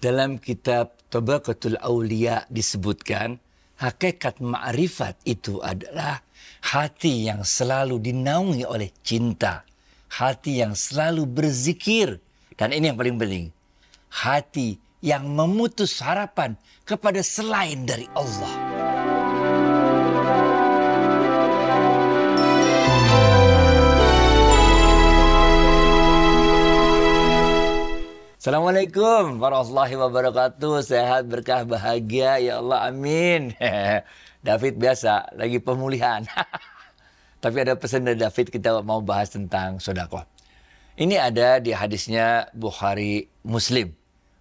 dalam kitab Tabaqatul Aulia disebutkan hakikat ma'rifat itu adalah hati yang selalu dinaungi oleh cinta, hati yang selalu berzikir dan ini yang paling penting. Hati yang memutus harapan kepada selain dari Allah. Assalamualaikum warahmatullahi wabarakatuh. Sehat, berkah, bahagia. Ya Allah, amin. David biasa, lagi pemulihan. Tapi ada pesan dari David, kita mau bahas tentang sodakoh. Ini ada di hadisnya Bukhari Muslim.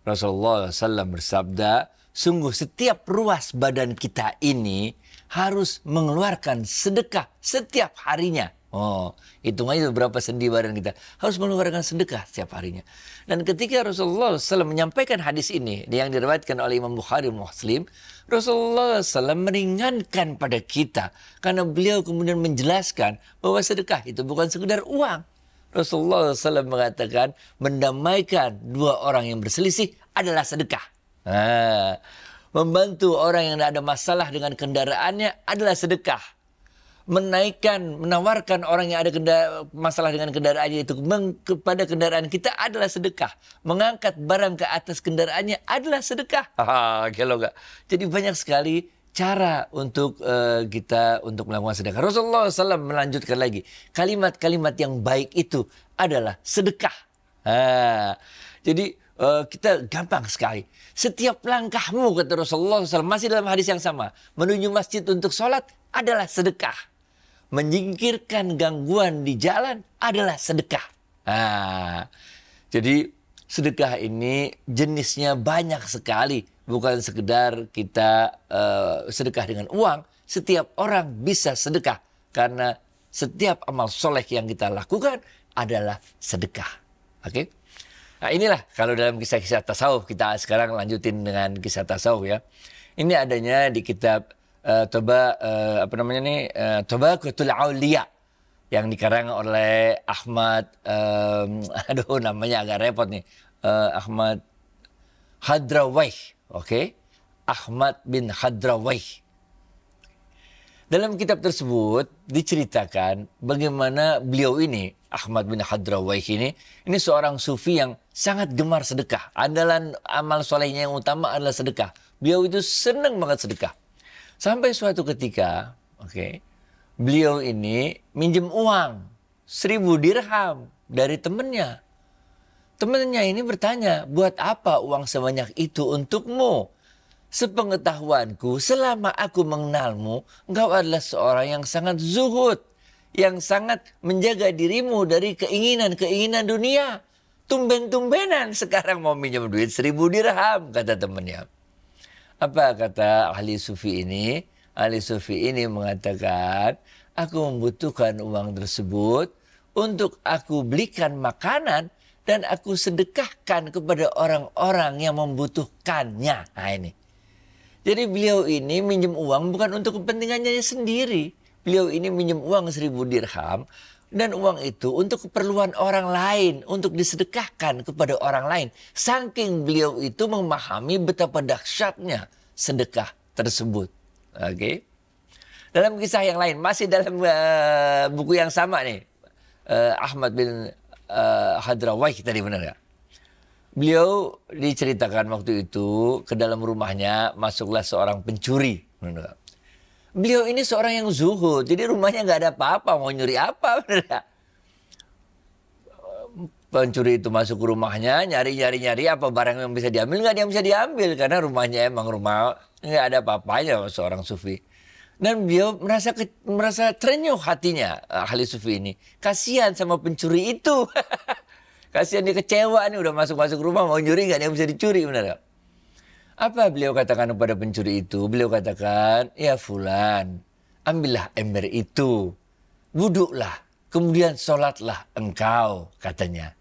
Rasulullah SAW bersabda, sungguh setiap ruas badan kita ini harus mengeluarkan sedekah setiap harinya Oh, hitung aja berapa sendi badan kita. Harus mengeluarkan sedekah setiap harinya. Dan ketika Rasulullah SAW menyampaikan hadis ini, yang diriwayatkan oleh Imam Bukhari Muslim, Rasulullah SAW meringankan pada kita. Karena beliau kemudian menjelaskan bahwa sedekah itu bukan sekedar uang. Rasulullah SAW mengatakan, mendamaikan dua orang yang berselisih adalah sedekah. Nah, membantu orang yang tidak ada masalah dengan kendaraannya adalah sedekah menaikkan, menawarkan orang yang ada kendara, masalah dengan kendaraannya itu kepada kendaraan kita adalah sedekah. Mengangkat barang ke atas kendaraannya adalah sedekah. Kalau enggak. Jadi banyak sekali cara untuk uh, kita untuk melakukan sedekah. Rasulullah SAW melanjutkan lagi kalimat-kalimat yang baik itu adalah sedekah. Ha. Jadi uh, kita gampang sekali. Setiap langkahmu kata Rasulullah SAW masih dalam hadis yang sama menuju masjid untuk sholat adalah sedekah menyingkirkan gangguan di jalan adalah sedekah. Nah, jadi sedekah ini jenisnya banyak sekali, bukan sekedar kita uh, sedekah dengan uang. Setiap orang bisa sedekah karena setiap amal soleh yang kita lakukan adalah sedekah. Oke? Okay? Nah inilah kalau dalam kisah-kisah tasawuf kita sekarang lanjutin dengan kisah tasawuf ya. Ini adanya di kitab Eh, toba uh, apa namanya nih uh, eh, Toba Kutul Aulia yang dikarang oleh Ahmad um, aduh namanya agak repot nih uh, Ahmad Hadrawaih oke okay? Ahmad bin Hadrawaih dalam kitab tersebut diceritakan bagaimana beliau ini Ahmad bin Hadrawaih ini ini seorang sufi yang sangat gemar sedekah. Andalan amal solehnya yang utama adalah sedekah. Beliau itu senang banget sedekah. Sampai suatu ketika, oke, okay, beliau ini minjem uang seribu dirham dari temennya. Temennya ini bertanya, buat apa uang sebanyak itu untukmu? Sepengetahuanku, selama aku mengenalmu, engkau adalah seorang yang sangat zuhud, yang sangat menjaga dirimu dari keinginan-keinginan dunia. Tumben-tumbenan sekarang mau minjem duit seribu dirham, kata temennya. Apa kata ahli sufi ini? Ahli sufi ini mengatakan, aku membutuhkan uang tersebut untuk aku belikan makanan dan aku sedekahkan kepada orang-orang yang membutuhkannya. Nah ini. Jadi beliau ini minjem uang bukan untuk kepentingannya sendiri. Beliau ini minjem uang seribu dirham dan uang itu untuk keperluan orang lain, untuk disedekahkan kepada orang lain. Saking beliau itu memahami betapa dahsyatnya sedekah tersebut. Oke. Okay? Dalam kisah yang lain, masih dalam uh, buku yang sama nih. Uh, Ahmad bin uh, Hadrawaih tadi benar ya? Beliau diceritakan waktu itu ke dalam rumahnya masuklah seorang pencuri. Benar Beliau ini seorang yang zuhud, jadi rumahnya nggak ada apa-apa, mau nyuri apa, bener Pencuri itu masuk ke rumahnya, nyari-nyari-nyari apa barang yang bisa diambil, nggak ada yang bisa diambil, karena rumahnya emang rumah nggak ada apa-apanya seorang sufi. Dan beliau merasa ke, merasa terenyuh hatinya eh, ahli sufi ini. Kasihan sama pencuri itu. Kasihan dia kecewa nih udah masuk-masuk rumah mau nyuri nggak ada yang bisa dicuri bener gak? Apa beliau katakan kepada pencuri itu? Beliau katakan, ya fulan, ambillah ember itu, Wuduklah, kemudian sholatlah engkau, katanya.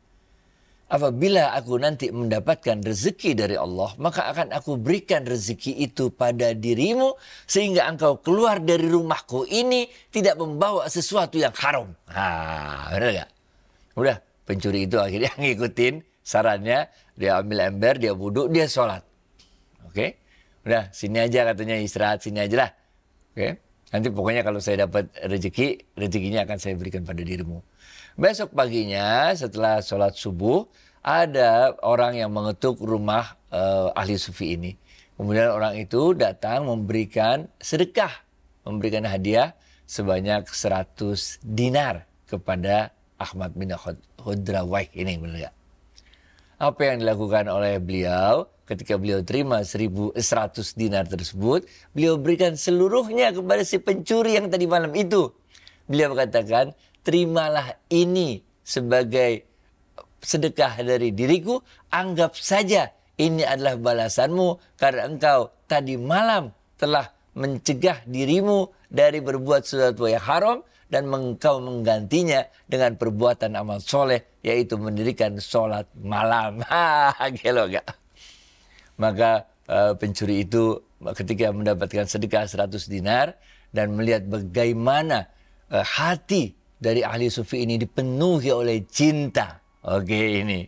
Apabila aku nanti mendapatkan rezeki dari Allah, maka akan aku berikan rezeki itu pada dirimu sehingga engkau keluar dari rumahku ini tidak membawa sesuatu yang haram. Ha, benar gak? Udah, pencuri itu akhirnya ngikutin sarannya, dia ambil ember, dia wuduk, dia sholat. Oke? Okay? Udah, sini aja katanya istirahat sini aja lah. Oke? Okay? Nanti pokoknya kalau saya dapat rezeki, rezekinya akan saya berikan pada dirimu. Besok paginya setelah sholat subuh, ada orang yang mengetuk rumah uh, ahli sufi ini. Kemudian orang itu datang memberikan sedekah, memberikan hadiah sebanyak 100 dinar kepada Ahmad bin Khudrawai ini benar Apa yang dilakukan oleh beliau? ketika beliau terima 1.100 dinar tersebut, beliau berikan seluruhnya kepada si pencuri yang tadi malam itu. Beliau mengatakan, terimalah ini sebagai sedekah dari diriku, anggap saja ini adalah balasanmu karena engkau tadi malam telah mencegah dirimu dari berbuat sesuatu yang haram dan engkau menggantinya dengan perbuatan amal soleh yaitu mendirikan sholat malam. Ha, gelo gak? maka eh, pencuri itu ketika mendapatkan sedekah 100 dinar dan melihat bagaimana eh, hati dari ahli sufi ini dipenuhi oleh cinta. Oke okay, ini.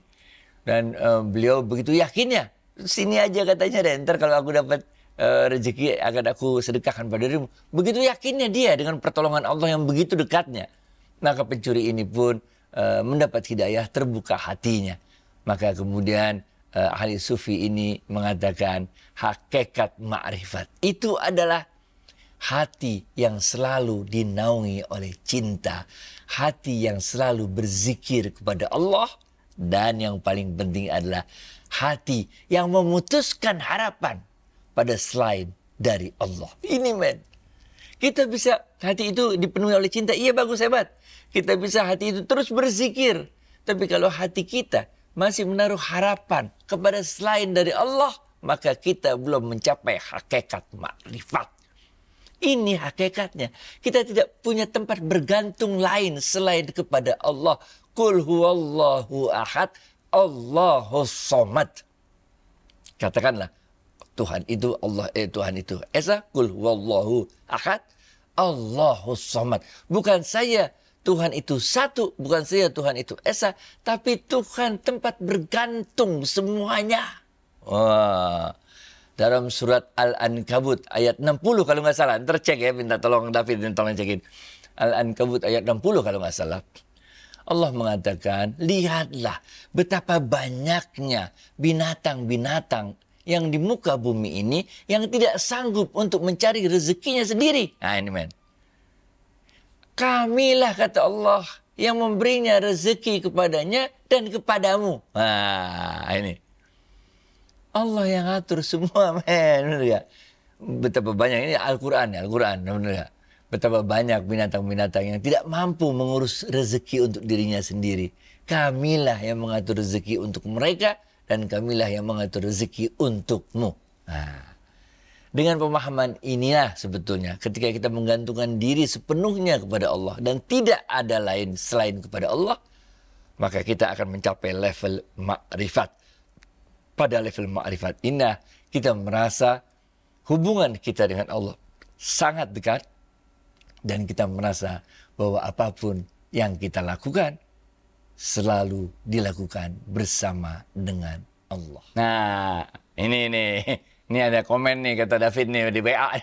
Dan eh, beliau begitu yakinnya. Sini aja katanya dan ntar kalau aku dapat uh, rezeki akan aku sedekahkan pada dirimu. Begitu yakinnya dia dengan pertolongan Allah yang begitu dekatnya. Maka pencuri ini pun mendapat hidayah terbuka hatinya. Maka kemudian uh, ahli sufi ini mengatakan hakikat makrifat itu adalah hati yang selalu dinaungi oleh cinta, hati yang selalu berzikir kepada Allah dan yang paling penting adalah hati yang memutuskan harapan pada selain dari Allah. Ini men. Kita bisa hati itu dipenuhi oleh cinta. Iya bagus hebat. Kita bisa hati itu terus berzikir. Tapi kalau hati kita masih menaruh harapan kepada selain dari Allah, maka kita belum mencapai hakikat makrifat. Ini hakikatnya. Kita tidak punya tempat bergantung lain selain kepada Allah. Kul huwallahu ahad, Allahu somad. Katakanlah, Tuhan itu Allah, eh, Tuhan itu Esa, kul huwallahu ahad, Allahu somad. Bukan saya Tuhan itu satu, bukan saja Tuhan itu Esa, tapi Tuhan tempat bergantung semuanya. Wah. Dalam surat Al-Ankabut ayat 60 kalau nggak salah, cek ya, minta tolong David dan tolong cekin. Al-Ankabut ayat 60 kalau nggak salah. Allah mengatakan, lihatlah betapa banyaknya binatang-binatang yang di muka bumi ini yang tidak sanggup untuk mencari rezekinya sendiri. Nah ini men. Kamilah kata Allah yang memberinya rezeki kepadanya dan kepadamu. Nah, ini. Allah yang atur semua, men. ya? Betapa banyak ini Al-Qur'an ya, Al-Qur'an, benar ya? Betapa banyak binatang-binatang yang tidak mampu mengurus rezeki untuk dirinya sendiri. Kamilah yang mengatur rezeki untuk mereka dan kamilah yang mengatur rezeki untukmu. Nah. Dengan pemahaman inilah sebetulnya ketika kita menggantungkan diri sepenuhnya kepada Allah dan tidak ada lain selain kepada Allah, maka kita akan mencapai level makrifat. Pada level makrifat ini kita merasa hubungan kita dengan Allah sangat dekat dan kita merasa bahwa apapun yang kita lakukan selalu dilakukan bersama dengan Allah. Nah, ini nih ini ada komen nih kata David nih di WA.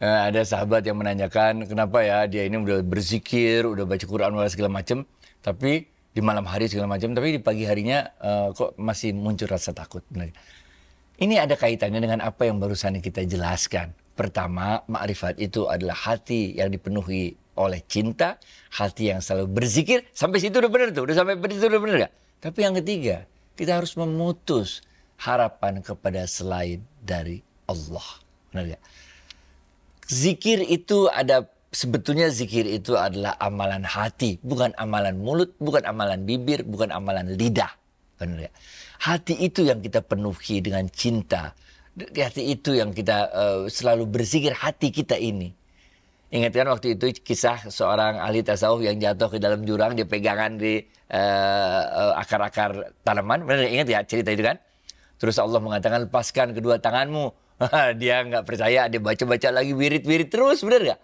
Eh, ada sahabat yang menanyakan kenapa ya dia ini udah berzikir, udah baca Quran, segala macam, tapi di malam hari segala macam, tapi di pagi harinya uh, kok masih muncul rasa takut. ini ada kaitannya dengan apa yang barusan kita jelaskan. Pertama, makrifat itu adalah hati yang dipenuhi oleh cinta, hati yang selalu berzikir. Sampai situ udah benar tuh, udah sampai situ udah benar gak? Tapi yang ketiga, kita harus memutus harapan kepada selain dari Allah. Benar gak? Zikir itu ada sebetulnya zikir itu adalah amalan hati, bukan amalan mulut, bukan amalan bibir, bukan amalan lidah. Benar ya? Hati itu yang kita penuhi dengan cinta. Hati itu yang kita uh, selalu berzikir hati kita ini. Ingatkan waktu itu kisah seorang ahli tasawuf yang jatuh ke dalam jurang, dia pegangan di eh, eh, akar-akar uh, tanaman. Benar ingat ya cerita itu kan? Terus Allah mengatakan lepaskan kedua tanganmu. dia nggak percaya, dia baca-baca lagi wirid-wirid terus, bener nggak?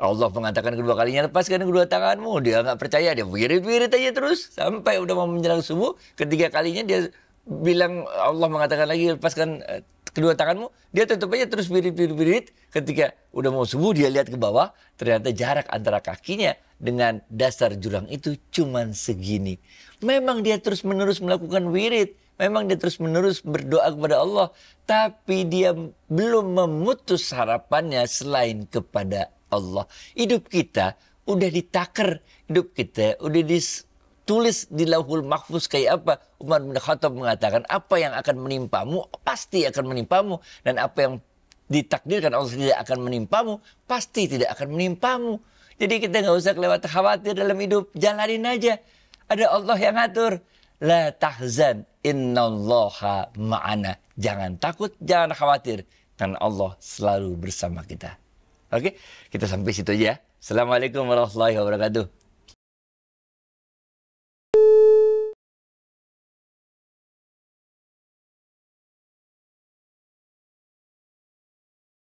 Allah mengatakan kedua kalinya lepaskan kedua tanganmu. Dia nggak percaya, dia wirid-wirid aja terus sampai udah mau menjelang subuh. Ketiga kalinya dia bilang Allah mengatakan lagi lepaskan eh, kedua tanganmu. Dia tutup aja terus wirid-wirid. Ketika udah mau subuh dia lihat ke bawah, ternyata jarak antara kakinya dengan dasar jurang itu cuman segini. Memang dia terus menerus melakukan wirid memang dia terus menerus berdoa kepada Allah, tapi dia belum memutus harapannya selain kepada Allah. Hidup kita udah ditaker, hidup kita udah ditulis di lauhul mahfuz kayak apa. Umar bin Khattab mengatakan, apa yang akan menimpamu pasti akan menimpamu dan apa yang ditakdirkan Allah tidak akan menimpamu pasti tidak akan menimpamu. Jadi kita nggak usah kelewat khawatir dalam hidup, jalanin aja. Ada Allah yang ngatur. La tahzan innallaha ma'ana. Jangan takut, jangan khawatir. Karena Allah selalu bersama kita. Oke, kita sampai situ aja. Ya. Assalamualaikum warahmatullahi wabarakatuh.